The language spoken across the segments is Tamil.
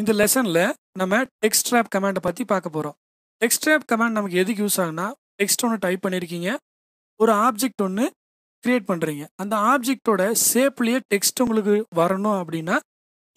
இந்த லெசனில் நம்ம டெக்ஸ்ட் ட்ராப் கமாண்டை பற்றி பார்க்க போகிறோம் டெக்ஸ்ட் ட்ராப் கமாண்ட் நமக்கு எதுக்கு யூஸ் ஆகுனா டெக்ஸ்ட் ஒன்று டைப் பண்ணியிருக்கீங்க ஒரு ஆப்ஜெக்ட் ஒன்று க்ரியேட் பண்ணுறீங்க அந்த ஆப்ஜெக்டோட ஷேப்லேயே டெக்ஸ்ட் உங்களுக்கு வரணும் அப்படின்னா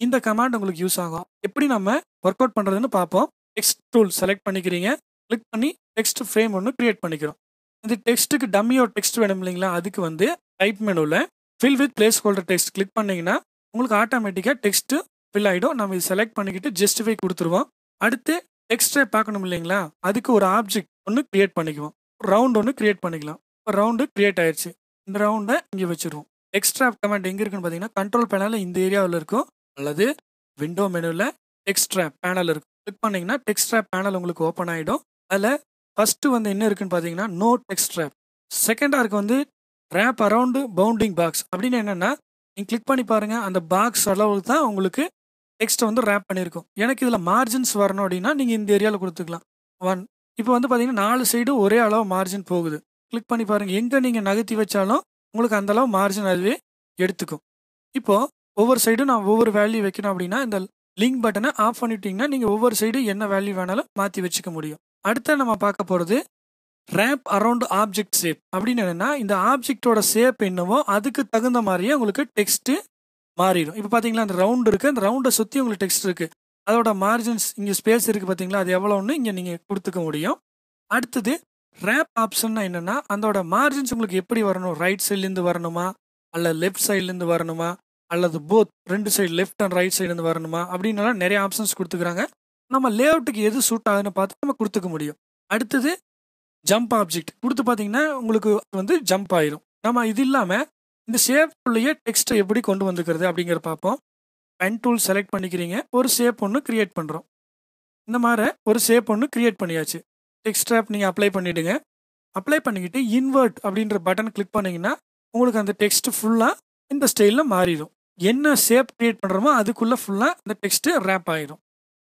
இந்த கமாண்ட் உங்களுக்கு யூஸ் ஆகும் எப்படி நம்ம ஒர்க் அவுட் பண்ணுறதுன்னு பார்ப்போம் டெக்ஸ்ட் டூல் செலக்ட் பண்ணிக்கிறீங்க கிளிக் பண்ணி டெக்ஸ்ட் ஃப்ரேம் ஒன்று க்ரியேட் பண்ணிக்கிறோம் இந்த டெக்ஸ்ட்டுக்கு டம்மியோ டெக்ஸ்ட் வேணும் இல்லைங்களா அதுக்கு வந்து டைப் மெனுவில் fill with placeholder text click பண்ணிங்கன்னா உங்களுக்கு ஆட்டோமேட்டிக்காக டெக்ஸ்ட்டு ஃபில் ஆகிடும் நம்ம இது செலக்ட் பண்ணிக்கிட்டு ஜஸ்டிஃபை கொடுத்துருவோம் அடுத்து எக்ஸ்ட்ரா பார்க்கணும் இல்லைங்களா அதுக்கு ஒரு ஆப்ஜெக்ட் ஒன்று கிரியேட் பண்ணிக்குவோம் ரவுண்ட் ஒன்று கிரியேட் பண்ணிக்கலாம் இப்போ ரவுண்டு கிரியேட் ஆயிடுச்சு இந்த ரவுண்டை இங்கே வச்சுருவோம் எக்ஸ்ட்ரா கமெண்ட் எங்கே இருக்குன்னு பார்த்தீங்கன்னா கண்ட்ரோல் பேனலில் இந்த ஏரியாவில் இருக்கும் அல்லது விண்டோ மெனுவில் எக்ஸ்ட்ரா பேனல் இருக்கும் கிளிக் பண்ணிங்கன்னா டெக்ஸ்ட்ரா பேனல் உங்களுக்கு ஓப்பன் ஆகிடும் அதில் ஃபஸ்ட்டு வந்து என்ன இருக்குன்னு பார்த்தீங்கன்னா நோ டெக்ஸ்ட்ராப் செகண்டாக இருக்கு வந்து ரேப் அரவுண்டு பவுண்டிங் பாக்ஸ் அப்படின்னு என்னென்னா நீங்கள் கிளிக் பண்ணி பாருங்கள் அந்த பாக்ஸ் அளவுக்கு தான் உங்களுக்கு நெக்ஸ்ட் வந்து ரேப் பண்ணியிருக்கோம் எனக்கு இதில் மார்ஜின்ஸ் வரணும் அப்படின்னா நீங்கள் இந்த ஏரியாவில் கொடுத்துக்கலாம் ஒன் இப்போ வந்து பார்த்தீங்கன்னா நாலு சைடு ஒரே அளவு மார்ஜின் போகுது கிளிக் பண்ணி பாருங்கள் எங்கே நீங்கள் நகர்த்தி வச்சாலும் உங்களுக்கு அந்த அளவு மார்ஜின் அதுவே எடுத்துக்கும் இப்போது ஒவ்வொரு சைடும் நான் ஒவ்வொரு வேல்யூ வைக்கணும் அப்படின்னா இந்த லிங்க் பட்டனை ஆஃப் பண்ணிட்டீங்கன்னா நீங்கள் ஒவ்வொரு சைடும் என்ன வேல்யூ வேணாலும் மாற்றி வச்சுக்க முடியும் அடுத்த நம்ம பார்க்க போகிறது ரேப் அரவுண்ட் ஆப்ஜெக்ட் ஷேப் அப்படின்னு என்னென்னா இந்த ஆப்ஜெக்டோட ஷேப் என்னவோ அதுக்கு தகுந்த மாதிரியே உங்களுக்கு டெக்ஸ்ட்டு மாறிடும் இப்போ பார்த்தீங்களா அந்த ரவுண்டு இருக்குது அந்த ரவுண்டை சுற்றி உங்களுக்கு டெக்ஸ்ட் இருக்குது அதோட மார்ஜின்ஸ் இங்கே ஸ்பேஸ் இருக்குது பார்த்தீங்களா அது எவ்வளோன்னு இங்கே நீங்கள் கொடுத்துக்க முடியும் அடுத்தது ரேப் ஆப்ஷன்னா என்னென்னா அதோட மார்ஜின்ஸ் உங்களுக்கு எப்படி வரணும் ரைட் சைட்லேருந்து வரணுமா அல்லது லெஃப்ட் சைட்லேருந்து வரணுமா அல்லது போத் ரெண்டு சைடு லெஃப்ட் அண்ட் ரைட் சைடுலேருந்து வரணுமா அப்படின்னாலாம் நிறைய ஆப்ஷன்ஸ் கொடுத்துக்கிறாங்க நம்ம லே அவுட்டுக்கு எது சூட் ஆகுதுன்னு பார்த்து நம்ம கொடுத்துக்க முடியும் அடுத்தது ஜம்ப் ஆப்ஜெக்ட் கொடுத்து பார்த்தீங்கன்னா உங்களுக்கு வந்து ஜம்ப் ஆயிடும் நம்ம இது இல்லாமல் இந்த உள்ளேயே டெக்ஸ்ட்டை எப்படி கொண்டு வந்துக்கிறது அப்படிங்கிற பார்ப்போம் பென் டூல் செலக்ட் பண்ணிக்கிறீங்க ஒரு ஷேப் ஒன்று க்ரியேட் பண்ணுறோம் இந்த மாதிரி ஒரு ஷேப் ஒன்று க்ரியேட் பண்ணியாச்சு டெக்ஸ்ட் ஆப் நீங்கள் அப்ளை பண்ணிவிடுங்க அப்ளை பண்ணிக்கிட்டு இன்வெர்ட் அப்படின்ற பட்டன் கிளிக் பண்ணிங்கன்னா உங்களுக்கு அந்த டெக்ஸ்ட் ஃபுல்லாக இந்த ஸ்டைலில் மாறிடும் என்ன ஷேப் க்ரியேட் பண்ணுறோமோ அதுக்குள்ளே ஃபுல்லாக அந்த டெக்ஸ்ட்டு ரேப் ஆகிடும்